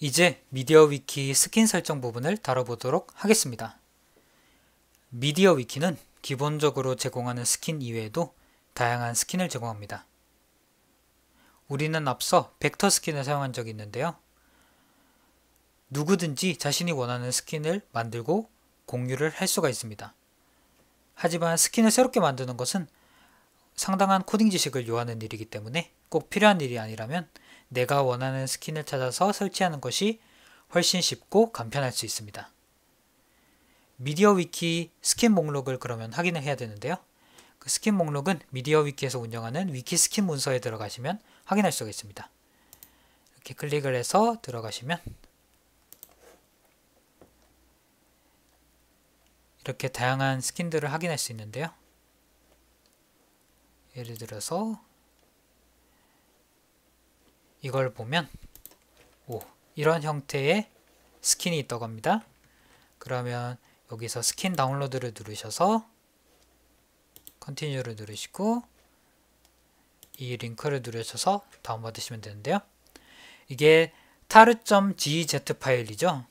이제 미디어 위키 스킨 설정 부분을 다뤄보도록 하겠습니다. 미디어 위키는 기본적으로 제공하는 스킨 이외에도 다양한 스킨을 제공합니다. 우리는 앞서 벡터 스킨을 사용한 적이 있는데요. 누구든지 자신이 원하는 스킨을 만들고 공유를 할 수가 있습니다. 하지만 스킨을 새롭게 만드는 것은 상당한 코딩 지식을 요하는 일이기 때문에 꼭 필요한 일이 아니라면 내가 원하는 스킨을 찾아서 설치하는 것이 훨씬 쉽고 간편할 수 있습니다. 미디어 위키 스킨 목록을 그러면 확인을 해야 되는데요. 그 스킨 목록은 미디어 위키에서 운영하는 위키 스킨 문서에 들어가시면 확인할 수가 있습니다. 이렇게 클릭을 해서 들어가시면 이렇게 다양한 스킨들을 확인할 수 있는데요. 예를 들어서 이걸 보면 오 이런 형태의 스킨이 있다고 합니다. 그러면 여기서 스킨 다운로드를 누르셔서 컨티뉴를 누르시고 이 링크를 누르셔서 다운받으시면 되는데요. 이게 타르.gz 파일이죠.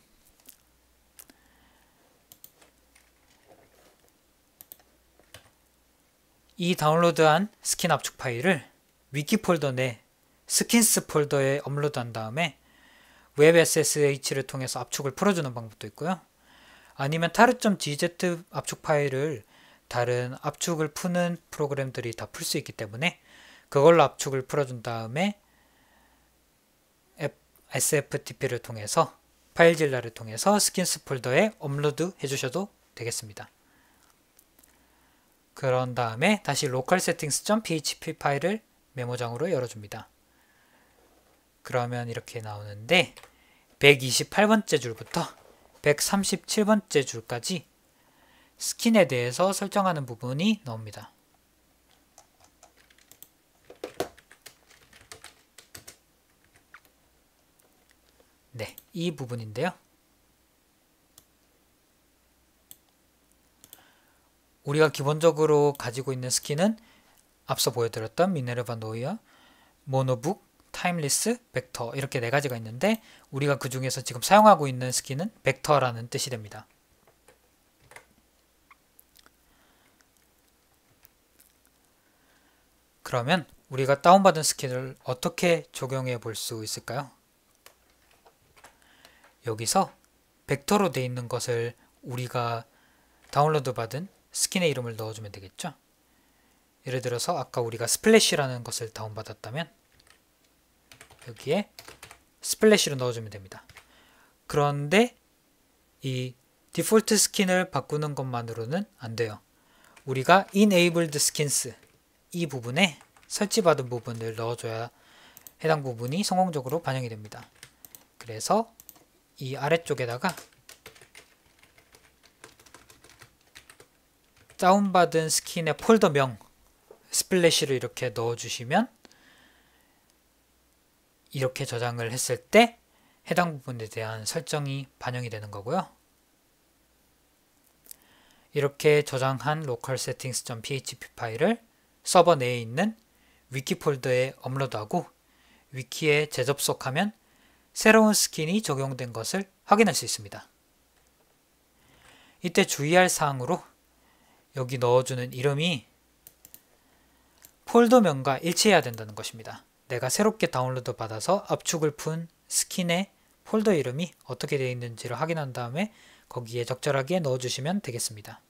이 다운로드한 스킨 압축 파일을 위키 폴더 내 스킨스 폴더에 업로드한 다음에 웹 SSH를 통해서 압축을 풀어주는 방법도 있고요. 아니면 타르.gz 압축 파일을 다른 압축을 푸는 프로그램들이 다 풀 수 있기 때문에 그걸로 압축을 풀어준 다음에 SFTP를 통해서 파일 질라를 통해서 스킨스 폴더에 업로드 해주셔도 되겠습니다. 그런 다음에 다시 local settings.php 파일을 메모장으로 열어줍니다. 그러면 이렇게 나오는데 128번째 줄부터 137번째 줄까지 스킨에 대해서 설정하는 부분이 나옵니다. 네, 이 부분인데요. 우리가 기본적으로 가지고 있는 스킨은 앞서 보여드렸던 미네르바 노이어, 모노북, 타임리스, 벡터 이렇게 네 가지가 있는데 우리가 그 중에서 지금 사용하고 있는 스킨은 벡터라는 뜻이 됩니다. 그러면 우리가 다운받은 스킨을 어떻게 적용해 볼 수 있을까요? 여기서 벡터로 되어 있는 것을 우리가 다운로드 받은 스킨의 이름을 넣어주면 되겠죠. 예를 들어서 아까 우리가 스플래시라는 것을 다운받았다면 여기에 스플래시를 넣어주면 됩니다. 그런데 이 디폴트 스킨을 바꾸는 것만으로는 안 돼요. 우리가 enabled skins 이 부분에 설치받은 부분을 넣어줘야 해당 부분이 성공적으로 반영이 됩니다. 그래서 이 아래쪽에다가 다운받은 스킨의 폴더명 스플래시를 이렇게 넣어주시면 이렇게 저장을 했을 때 해당 부분에 대한 설정이 반영이 되는 거고요. 이렇게 저장한 localsettings.php 파일을 서버 내에 있는 위키 폴더에 업로드하고 위키에 재접속하면 새로운 스킨이 적용된 것을 확인할 수 있습니다. 이때 주의할 사항으로 여기 넣어주는 이름이 폴더명과 일치해야 된다는 것입니다. 내가 새롭게 다운로드 받아서 압축을 푼 스킨의 폴더 이름이 어떻게 되어 있는지를 확인한 다음에 거기에 적절하게 넣어주시면 되겠습니다.